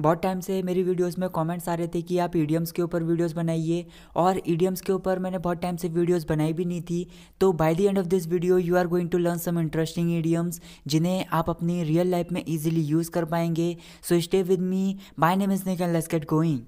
बहुत टाइम से मेरी वीडियोस में कमेंट्स आ रहे थे कि आप ईडियम्स के ऊपर वीडियोस बनाइए और ईडियम्स के ऊपर मैंने बहुत टाइम से वीडियोस बनाई भी नहीं थी तो by the end of this video you are going to learn some interesting idioms जिन्हें आप अपनी रियल लाइफ में इजीली यूज़ कर पाएंगे so stay with me my name is Nikhil let's get going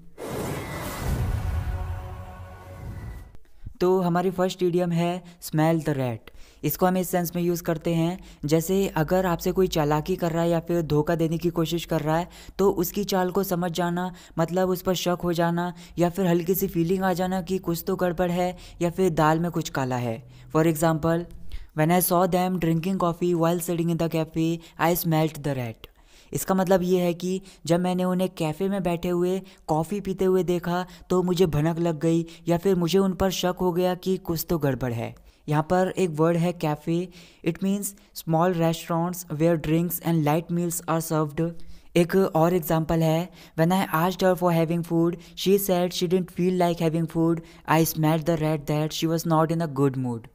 तो हमारी फर्स्ट ईडियम है स्मेल द रेट इसको हम इस सेंस में यूज़ करते हैं जैसे अगर आपसे कोई चालाकी कर रहा है या फिर धोखा देने की कोशिश कर रहा है तो उसकी चाल को समझ जाना मतलब उस पर शक हो जाना या फिर हल्की सी फीलिंग आ जाना कि कुछ तो गड़बड़ है या फिर दाल में कुछ काला है for example when I saw them drinking coffee while sitting in the cafe I smelt the rat इसका मतलब ये है कि जब मैंने उन्हें कैफ़े में बैठे हुए कॉफ़ी पीते हुए देखा तो मुझे भनक लग गई या फिर मुझे उन पर शक हो गया कि कुछ तो गड़बड़ है यहाँ पर एक वर्ड है cafe it means small restaurants where drinks and light meals are served एक और एग्जाम्पल है वेन आई आज her for having food she said she didn't feel like having food I smelt the rat that she was not in a good mood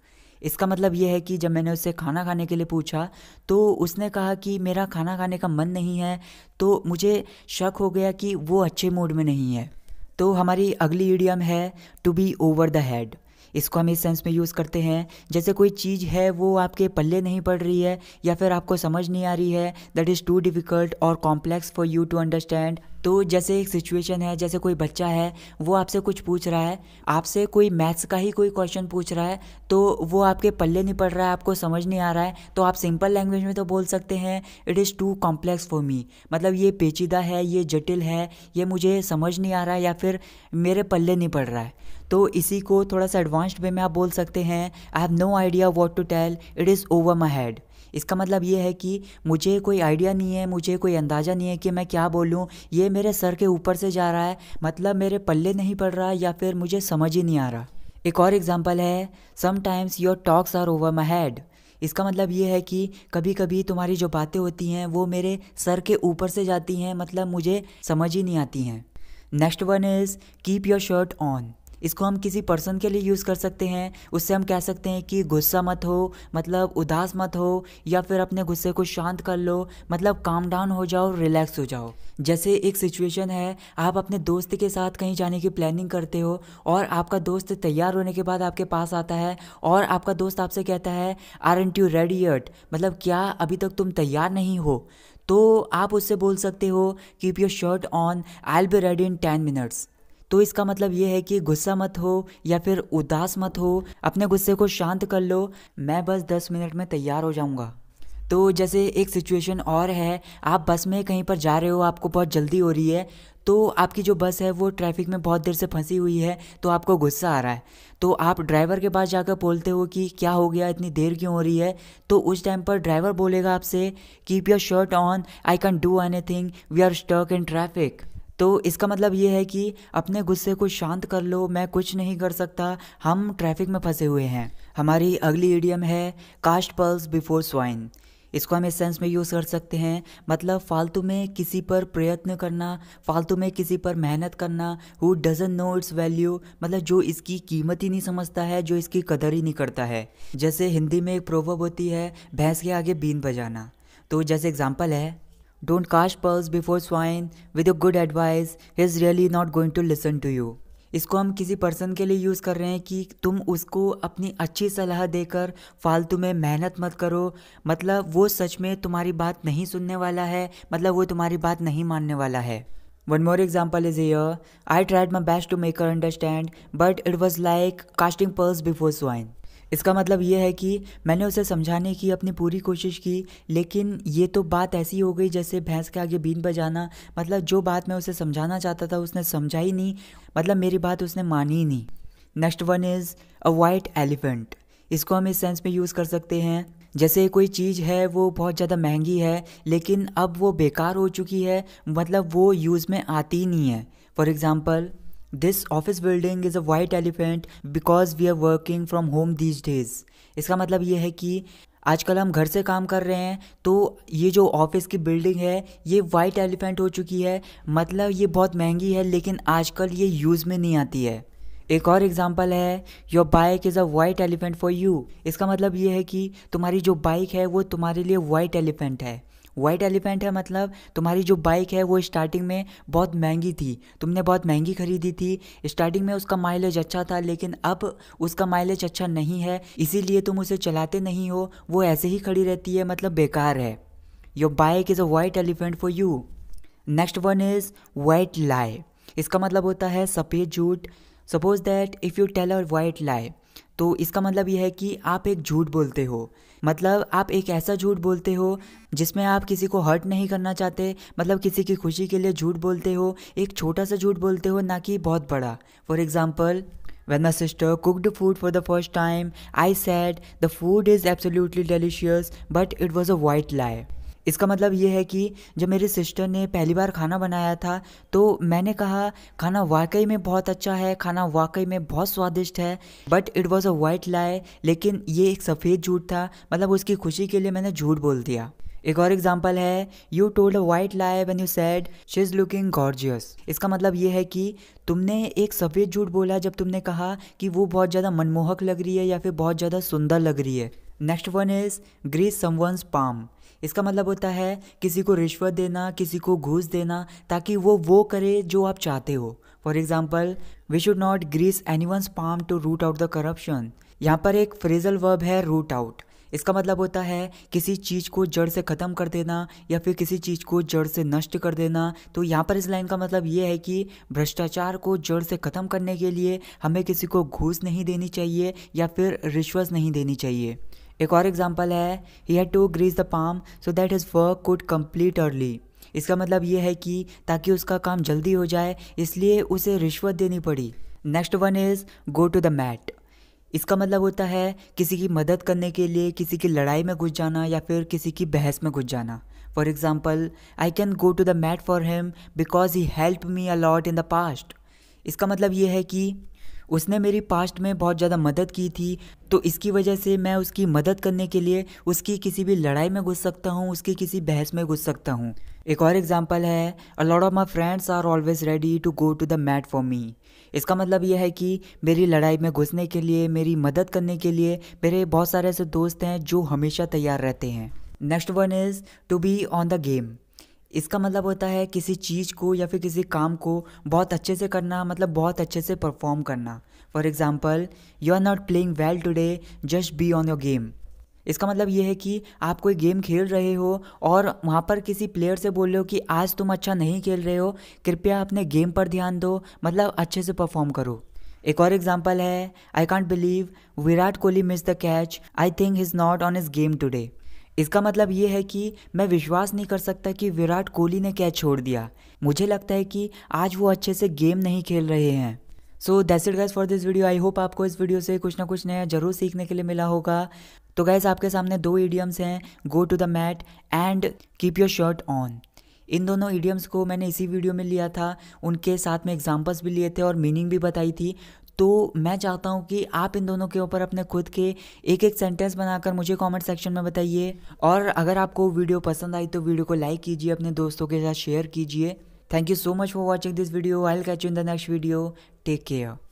इसका मतलब यह है कि जब मैंने उससे खाना खाने के लिए पूछा तो उसने कहा कि मेरा खाना खाने का मन नहीं है तो मुझे शक हो गया कि वो अच्छे मूड में नहीं है तो हमारी अगली ईडियम है to be over the head इसको हम इस सेंस में यूज़ करते हैं जैसे कोई चीज़ है वो आपके पल्ले नहीं पड़ रही है या फिर आपको समझ नहीं आ रही है दैट इज़ टू डिफ़िकल्ट और complex for you to understand तो जैसे एक सिचुएशन है जैसे कोई बच्चा है वो आपसे कुछ पूछ रहा है आपसे कोई मैथ्स का ही कोई क्वेश्चन पूछ रहा है तो वो आपके पल्ले नहीं पड़ रहा है आपको समझ नहीं आ रहा है तो आप सिंपल लैंग्वेज में तो बोल सकते हैं it is too complex for me मतलब ये पेचीदा है ये जटिल है ये मुझे समझ नहीं आ रहा है या फिर मेरे पल्ले नहीं पड़ रहा है तो इसी को थोड़ा सा एडवांस्ड वे में आप बोल सकते हैं I have no idea what to tell it is over my head इसका मतलब ये है कि मुझे कोई आइडिया नहीं है मुझे कोई अंदाज़ा नहीं है कि मैं क्या बोलूँ ये मेरे सर के ऊपर से जा रहा है मतलब मेरे पल्ले नहीं पड़ रहा या फिर मुझे समझ ही नहीं आ रहा एक और एग्ज़ाम्पल है sometimes your talks are over my head इसका मतलब ये है कि कभी कभी तुम्हारी जो बातें होती हैं वो मेरे सर के ऊपर से जाती हैं मतलब मुझे समझ ही नहीं आती हैं next one is keep your shirt on इसको हम किसी पर्सन के लिए यूज़ कर सकते हैं उससे हम कह सकते हैं कि गुस्सा मत हो मतलब उदास मत हो या फिर अपने गुस्से को शांत कर लो मतलब काम डाउन हो जाओ रिलैक्स हो जाओ जैसे एक सिचुएशन है आप अपने दोस्त के साथ कहीं जाने की प्लानिंग करते हो और आपका दोस्त तैयार होने के बाद आपके पास आता है और आपका दोस्त आपसे कहता है aren't you ready yet मतलब क्या अभी तक तुम तैयार नहीं हो तो आप उससे बोल सकते हो keep your shirt on I'll be ready in ten minutes तो इसका मतलब ये है कि गुस्सा मत हो या फिर उदास मत हो अपने गुस्से को शांत कर लो मैं बस दस मिनट में तैयार हो जाऊँगा तो जैसे एक सिचुएशन और है आप बस में कहीं पर जा रहे हो आपको बहुत जल्दी हो रही है तो आपकी जो बस है वो ट्रैफिक में बहुत देर से फंसी हुई है तो आपको गुस्सा आ रहा है तो आप ड्राइवर के पास जाकर बोलते हो कि क्या हो गया इतनी देर क्यों हो रही है तो उस टाइम पर ड्राइवर बोलेगा आपसे keep your shirt on I can do anything we are stuck in traffic तो इसका मतलब ये है कि अपने गुस्से को शांत कर लो मैं कुछ नहीं कर सकता हम ट्रैफिक में फंसे हुए हैं हमारी अगली ईडियम है कास्ट पल्स बिफोर स्वाइन इसको हम इस सेंस में यूज़ कर सकते हैं मतलब फालतू में किसी पर प्रयत्न करना फालतू में किसी पर मेहनत करना who doesn't know its value मतलब जो इसकी कीमत ही नहीं समझता है जो इसकी कदर ही नहीं करता है जैसे हिंदी में एक प्रोवर्ब होती है भैंस के आगे बीन बजाना तो जैसे एग्जाम्पल है don't cast pearls before swine with a good advice he is really not going to listen to you इसको हम किसी पर्सन के लिए यूज़ कर रहे हैं कि तुम उसको अपनी अच्छी सलाह देकर फालतू में मेहनत मत करो मतलब वो सच में तुम्हारी बात नहीं सुनने वाला है मतलब वो तुम्हारी बात नहीं मानने वाला है one more example is here I tried my best to make her understand but it was like casting pearls before swine इसका मतलब ये है कि मैंने उसे समझाने की अपनी पूरी कोशिश की लेकिन ये तो बात ऐसी हो गई जैसे भैंस के आगे बीन बजाना मतलब जो बात मैं उसे समझाना चाहता था उसने समझा ही नहीं मतलब मेरी बात उसने मानी ही नहीं next one is a white elephant इसको हम इस सेंस में यूज़ कर सकते हैं जैसे कोई चीज़ है वो बहुत ज़्यादा महंगी है लेकिन अब वो बेकार हो चुकी है मतलब वो यूज़ में आती नहीं है for example this office building is a white elephant because we are working from home these days इसका मतलब ये है कि आजकल हम घर से काम कर रहे हैं तो ये जो ऑफिस की बिल्डिंग है ये वाइट एलिफेंट हो चुकी है मतलब ये बहुत महंगी है लेकिन आजकल ये यूज़ में नहीं आती है एक और एग्जाम्पल है your bike is a white elephant for you इसका मतलब ये है कि तुम्हारी जो बाइक है वो तुम्हारे लिए वाइट एलिफेंट है वाइट एलिफेंट है मतलब तुम्हारी जो बाइक है वो स्टार्टिंग में बहुत महंगी थी तुमने बहुत महंगी खरीदी थी स्टार्टिंग में उसका माइलेज अच्छा था लेकिन अब उसका माइलेज अच्छा नहीं है इसीलिए तुम उसे चलाते नहीं हो वो ऐसे ही खड़ी रहती है मतलब बेकार है your bike is a white elephant for you next one is white lie इसका मतलब होता है सफ़ेद झूठ suppose that if you tell a white lie तो इसका मतलब यह है कि आप एक झूठ बोलते हो मतलब आप एक ऐसा झूठ बोलते हो जिसमें आप किसी को हर्ट नहीं करना चाहते मतलब किसी की खुशी के लिए झूठ बोलते हो एक छोटा सा झूठ बोलते हो ना कि बहुत बड़ा for example when my sister cooked food for the first time I said the food is absolutely absolutely but it was a white lie इसका मतलब ये है कि जब मेरे सिस्टर ने पहली बार खाना बनाया था तो मैंने कहा खाना वाकई में बहुत अच्छा है खाना वाकई में बहुत स्वादिष्ट है but it was a white lie लेकिन ये एक सफ़ेद झूठ था मतलब उसकी खुशी के लिए मैंने झूठ बोल दिया एक और एग्जाम्पल है you told a white lie when you said she is looking gorgeous इसका मतलब ये है कि तुमने एक सफ़ेद झूठ बोला जब तुमने कहा कि वो बहुत ज़्यादा मनमोहक लग रही है या फिर बहुत ज़्यादा सुंदर लग रही है next one is grease someone's palm इसका मतलब होता है किसी को रिश्वत देना किसी को घूस देना ताकि वो वो करे जो आप चाहते हो for example we should not grease anyone's palm to root out the corruption यहाँ पर एक फ्रेजल वर्ब है रूट आउट इसका मतलब होता है किसी चीज़ को जड़ से ख़त्म कर देना या फिर किसी चीज़ को जड़ से नष्ट कर देना तो यहाँ पर इस लाइन का मतलब ये है कि भ्रष्टाचार को जड़ से ख़त्म करने के लिए हमें किसी को घूस नहीं देनी चाहिए या फिर रिश्वत नहीं देनी चाहिए एक और एग्जाम्पल है he had to grease the palm so that his work could complete early इसका मतलब ये है कि ताकि उसका काम जल्दी हो जाए इसलिए उसे रिश्वत देनी पड़ी next one is go to the mat इसका मतलब होता है किसी की मदद करने के लिए किसी की लड़ाई में घुस जाना या फिर किसी की बहस में घुस जाना for example I can go to the mat for him because he help me a lot in the past इसका मतलब ये है कि उसने मेरी पास्ट में बहुत ज़्यादा मदद की थी तो इसकी वजह से मैं उसकी मदद करने के लिए उसकी किसी भी लड़ाई में घुस सकता हूँ उसकी किसी बहस में घुस सकता हूँ एक और एग्जाम्पल है a lot of my friends are always ready to go to the mat for me इसका मतलब यह है कि मेरी लड़ाई में घुसने के लिए मेरी मदद करने के लिए मेरे बहुत सारे ऐसे दोस्त हैं जो हमेशा तैयार रहते हैं next one is to be on the game इसका मतलब होता है किसी चीज़ को या फिर किसी काम को बहुत अच्छे से करना मतलब बहुत अच्छे से परफॉर्म करना for example you are not playing well today just be on your game इसका मतलब ये है कि आप कोई गेम खेल रहे हो और वहाँ पर किसी प्लेयर से बोल रहे हो कि आज तुम अच्छा नहीं खेल रहे हो कृपया अपने गेम पर ध्यान दो मतलब अच्छे से परफॉर्म करो एक और एग्जाम्पल है I can't believe Virat Kohli miss the catch I think is not on his game today इसका मतलब ये है कि मैं विश्वास नहीं कर सकता कि विराट कोहली ने कैच छोड़ दिया मुझे लगता है कि आज वो अच्छे से गेम नहीं खेल रहे हैं so that's it guys for this video I hope आपको इस वीडियो से कुछ ना कुछ नया जरूर सीखने के लिए मिला होगा तो गाइस आपके सामने दो ईडियम्स हैं go to the mat and keep your shirt on इन दोनों ईडियम्स को मैंने इसी वीडियो में लिया था उनके साथ में एग्जाम्पल्स भी लिए थे और मीनिंग भी बताई थी तो मैं चाहता हूँ कि आप इन दोनों के ऊपर अपने खुद के एक एक सेंटेंस बनाकर मुझे कमेंट सेक्शन में बताइए और अगर आपको वीडियो पसंद आई तो वीडियो को लाइक कीजिए अपने दोस्तों के साथ शेयर कीजिए thank you so much for watching this video I catch you in the next video take care